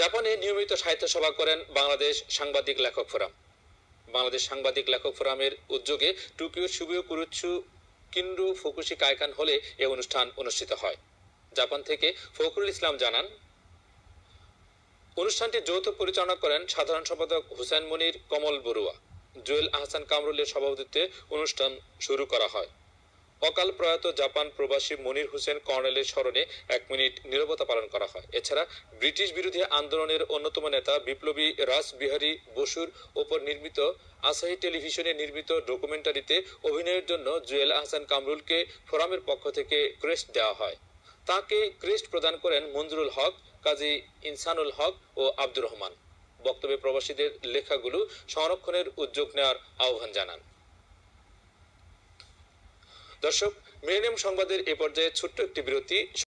জাপানে নিয়মিত সাহিত্য সভা করেন বাংলাদেশ সাংবাদিক লেখক ফোরাম বাংলাদেশ সাংবাদিক লেখক ফোরামের উদ্যোগে টোকিও সুবিও কুরুৎসু কিন্ডু ফুকুশি কায়কান হলে এ অনুষ্ঠান অনুষ্ঠিত হয় জাপান থেকে ফখরুল ইসলাম জানান অনুষ্ঠানটি যৌথ পরিচালনা করেন সাধারণ সম্পাদক হুসেন মনির কমল বড়ুয়া জুয়েল আহসান কামরুলের সভাপতিত্বে অনুষ্ঠান শুরু করা হয় অকাল প্রয়াত জাপান প্রবাসী মনির হোসেন কর্নেলের স্মরণে এক মিনিট নিরবতা পালন করা হয় এছাড়া ব্রিটিশ বিরোধী আন্দোলনের অন্যতম নেতা বিপ্লবী বিহারী বসুর ওপর নির্মিত আসাহি টেলিভিশনে নির্মিত ডকুমেন্টারিতে অভিনয়ের জন্য জুয়েল আহসান কামরুলকে ফোরামের পক্ষ থেকে ক্রেস্ট দেওয়া হয় তাকে ক্রেস্ট প্রদান করেন মঞ্জুরুল হক কাজী ইনসানুল হক ও আব্দুর রহমান বক্তব্যে প্রবাসীদের লেখাগুলো সংরক্ষণের উদ্যোগ নেওয়ার আহ্বান জানান দর্শক মিলেনিয়াম সংবাদের এ পর্যায়ে ছোট্ট একটি বিরতি